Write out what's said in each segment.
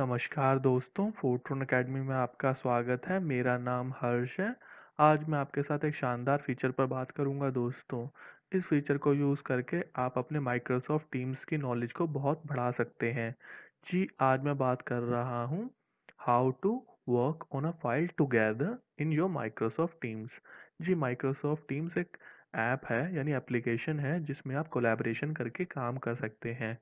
नमस्कार दोस्तों फोर्ट्रोन एकेडमी में आपका स्वागत है मेरा नाम हर्ष है आज मैं आपके साथ एक शानदार फीचर पर बात करूंगा दोस्तों इस फीचर को यूज़ करके आप अपने माइक्रोसॉफ्ट टीम्स की नॉलेज को बहुत बढ़ा सकते हैं जी आज मैं बात कर रहा हूँ how to work on a file together in your Microsoft Teams जी माइक्रोसॉफ्ट टीम्स एक ऐप है यानी एप्लीकेशन है जिसमें आप कोलेब्रेशन करके काम कर सकते हैं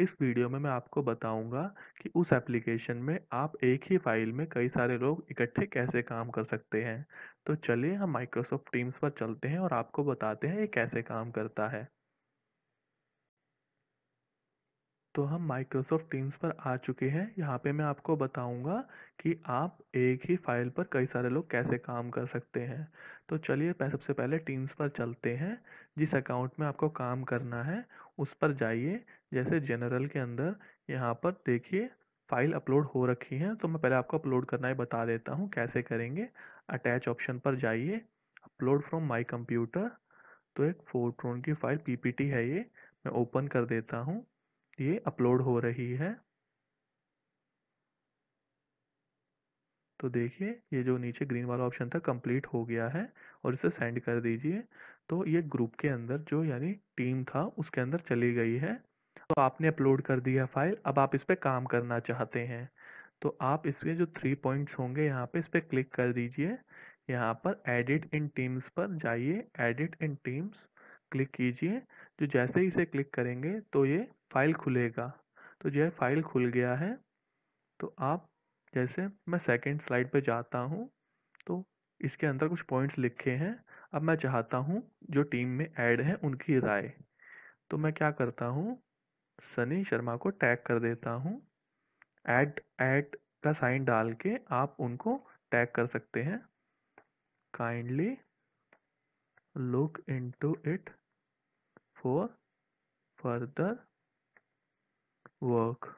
इस वीडियो में मैं आपको बताऊंगा कि उस एप्लीकेशन में आप एक ही फाइल में कई सारे लोग इकट्ठे कैसे काम कर सकते हैं तो चलिए हम माइक्रोसॉफ्ट टीम्स पर चलते हैं और आपको बताते हैं ये कैसे काम करता है तो हम माइक्रोसॉफ्ट टीम्स पर आ चुके हैं यहाँ पे मैं आपको बताऊंगा कि आप एक ही फाइल पर कई सारे लोग कैसे काम कर सकते हैं तो चलिए सबसे पहले टीम्स पर चलते हैं जिस अकाउंट में आपको काम करना है उस पर जाइए जैसे जनरल के अंदर यहाँ पर देखिए फाइल अपलोड हो रखी है तो मैं पहले आपको अपलोड करना ही बता देता हूँ कैसे करेंगे अटैच ऑप्शन पर जाइए अपलोड फ्रॉम माई कंप्यूटर तो एक फोर्ट्रोन की फाइल पीपीटी है ये मैं ओपन कर देता हूँ ये अपलोड हो रही है तो देखिए ये जो नीचे ग्रीन वाला ऑप्शन था कंप्लीट हो गया है और इसे सेंड कर दीजिए तो ये ग्रुप के अंदर जो यानी टीम था उसके अंदर चली गई है तो आपने अपलोड कर दिया फाइल अब आप इस पर काम करना चाहते हैं तो आप इसमें जो थ्री पॉइंट्स होंगे यहाँ पे इस पर क्लिक कर दीजिए यहाँ पर एडिट इन टीम्स पर जाइए एडिट इन टीम्स क्लिक कीजिए जो तो जैसे ही इसे क्लिक करेंगे तो ये फाइल खुलेगा तो जो फाइल खुल गया है तो आप जैसे मैं सेकेंड स्लाइड पर जाता हूँ तो इसके अंदर कुछ पॉइंट्स लिखे हैं अब मैं चाहता हूँ जो टीम में ऐड है उनकी राय तो मैं क्या करता हूँ सनी शर्मा को टैग कर देता हूँ ऐड ऐड का साइन डाल के आप उनको टैग कर सकते हैं kindly look into it for further work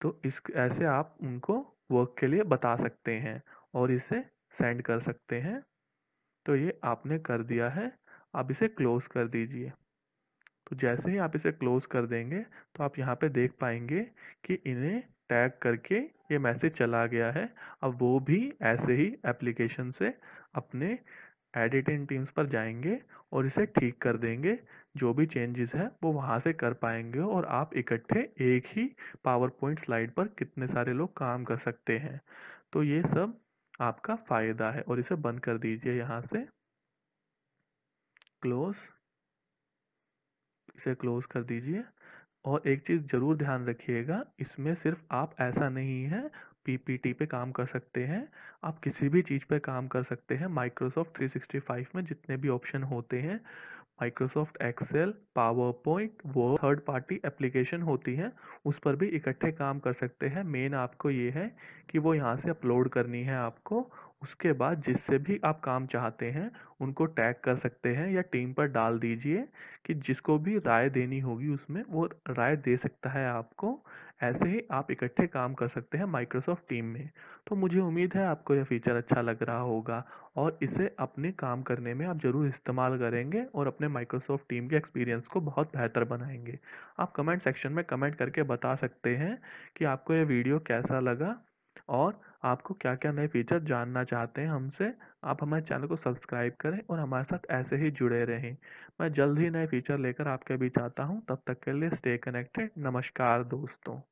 तो इस ऐसे आप उनको वर्क के लिए बता सकते हैं और इसे सेंड कर सकते हैं तो ये आपने कर दिया है आप इसे क्लोज़ कर दीजिए तो जैसे ही आप इसे क्लोज़ कर देंगे तो आप यहाँ पे देख पाएंगे कि इन्हें टैग करके ये मैसेज चला गया है अब वो भी ऐसे ही एप्लीकेशन से अपने एडिट इन टीम्स पर जाएंगे और इसे ठीक कर देंगे जो भी चेंजेस है वो वहाँ से कर पाएंगे और आप इकट्ठे एक ही पावर पॉइंट स्लाइड पर कितने सारे लोग काम कर सकते हैं तो ये सब आपका फ़ायदा है और इसे बंद कर दीजिए यहाँ से क्लोज इसे क्लोज कर दीजिए और एक चीज़ ज़रूर ध्यान रखिएगा इसमें सिर्फ आप ऐसा नहीं है पीपीटी पे काम कर सकते हैं आप किसी भी चीज़ पे काम कर सकते हैं माइक्रोसॉफ्ट 365 में जितने भी ऑप्शन होते हैं माइक्रोसॉफ्ट एक्सेल पावर पॉइंट वो थर्ड पार्टी एप्लीकेशन होती है उस पर भी इकट्ठे काम कर सकते हैं मेन आपको ये है कि वो यहाँ से अपलोड करनी है आपको उसके बाद जिससे भी आप काम चाहते हैं उनको टैग कर सकते हैं या टीम पर डाल दीजिए कि जिसको भी राय देनी होगी उसमें वो राय दे सकता है आपको ऐसे ही आप इकट्ठे काम कर सकते हैं माइक्रोसॉफ्ट टीम में तो मुझे उम्मीद है आपको यह फीचर अच्छा लग रहा होगा और इसे अपने काम करने में आप ज़रूर इस्तेमाल करेंगे और अपने माइक्रोसॉफ्ट टीम के एक्सपीरियंस को बहुत बेहतर बनाएंगे आप कमेंट सेक्शन में कमेंट करके बता सकते हैं कि आपको यह वीडियो कैसा लगा और आपको क्या क्या नए फीचर जानना चाहते हैं हमसे आप हमारे चैनल को सब्सक्राइब करें और हमारे साथ ऐसे ही जुड़े रहें मैं जल्द ही नए फीचर लेकर आपके बीच आता हूँ तब तक के लिए स्टे कनेक्टेड नमस्कार दोस्तों